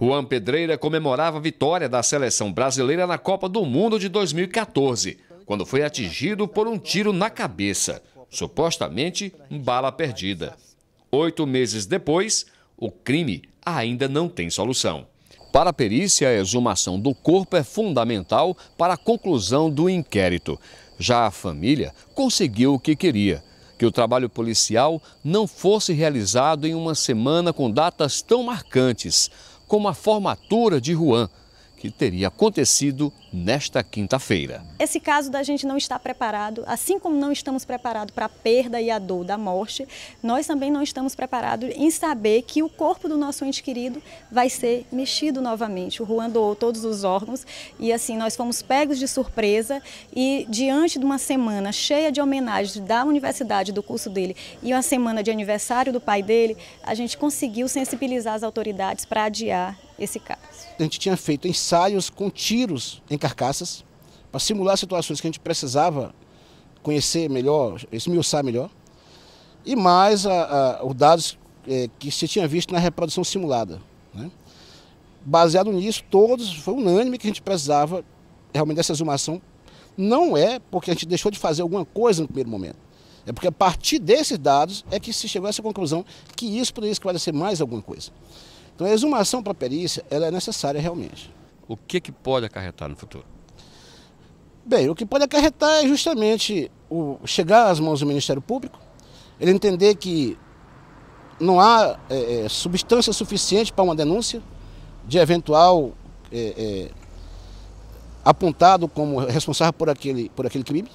Juan Pedreira comemorava a vitória da seleção brasileira na Copa do Mundo de 2014, quando foi atingido por um tiro na cabeça, supostamente bala perdida. Oito meses depois, o crime ainda não tem solução. Para a perícia, a exumação do corpo é fundamental para a conclusão do inquérito. Já a família conseguiu o que queria que o trabalho policial não fosse realizado em uma semana com datas tão marcantes como a formatura de Juan, que teria acontecido nesta quinta-feira. Esse caso da gente não estar preparado, assim como não estamos preparados para a perda e a dor da morte, nós também não estamos preparados em saber que o corpo do nosso ente querido vai ser mexido novamente. O Juan doou todos os órgãos e assim nós fomos pegos de surpresa e diante de uma semana cheia de homenagens da universidade, do curso dele e uma semana de aniversário do pai dele, a gente conseguiu sensibilizar as autoridades para adiar esse caso. A gente tinha feito ensaios com tiros em carcaças para simular situações que a gente precisava conhecer melhor, esmiuçar melhor, e mais a, a, os dados é, que se tinha visto na reprodução simulada. Né? Baseado nisso, todos, foi unânime que a gente precisava realmente dessa exumação. Não é porque a gente deixou de fazer alguma coisa no primeiro momento. É porque a partir desses dados é que se chegou a essa conclusão que isso poderia esclarecer mais alguma coisa. Então a exumação para a perícia ela é necessária realmente. O que, que pode acarretar no futuro? Bem, o que pode acarretar é justamente o chegar às mãos do Ministério Público, ele entender que não há é, é substância suficiente para uma denúncia de eventual é, é, apontado como responsável por aquele, por aquele crime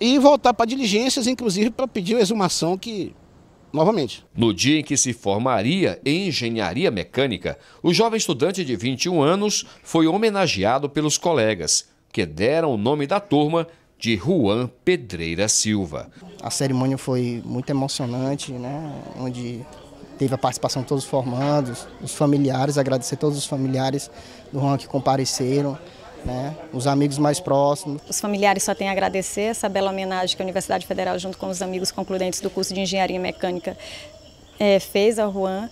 e voltar para diligências, inclusive para pedir a exumação que novamente. No dia em que se formaria em engenharia mecânica, o jovem estudante de 21 anos foi homenageado pelos colegas, que deram o nome da turma de Juan Pedreira Silva. A cerimônia foi muito emocionante, né? onde teve a participação de todos os formandos, os familiares, agradecer a todos os familiares do Juan que compareceram né? Os amigos mais próximos. Os familiares só têm a agradecer essa bela homenagem que a Universidade Federal, junto com os amigos concluentes do curso de Engenharia Mecânica, é, fez ao Juan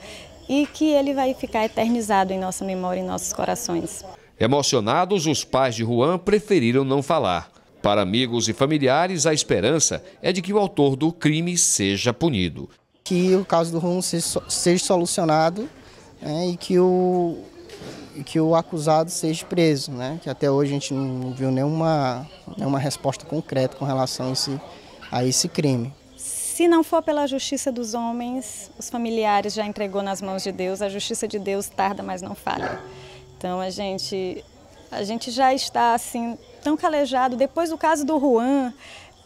e que ele vai ficar eternizado em nossa memória e em nossos corações. Emocionados, os pais de Juan preferiram não falar. Para amigos e familiares, a esperança é de que o autor do crime seja punido. Que o caso do Juan seja solucionado né, e que o, que o acusado seja preso, né? Que até hoje a gente não viu nenhuma, nenhuma resposta concreta com relação a esse, a esse crime. Se não for pela justiça dos homens, os familiares já entregou nas mãos de Deus. A justiça de Deus tarda, mas não falha. Então a gente, a gente já está assim tão calejado. Depois do caso do Juan,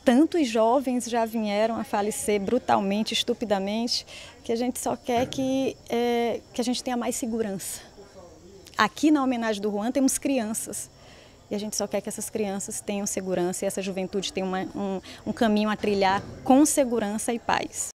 tantos jovens já vieram a falecer brutalmente, estupidamente, que a gente só quer que, é, que a gente tenha mais segurança. Aqui na homenagem do Juan temos crianças. E a gente só quer que essas crianças tenham segurança e essa juventude tenha uma, um, um caminho a trilhar com segurança e paz.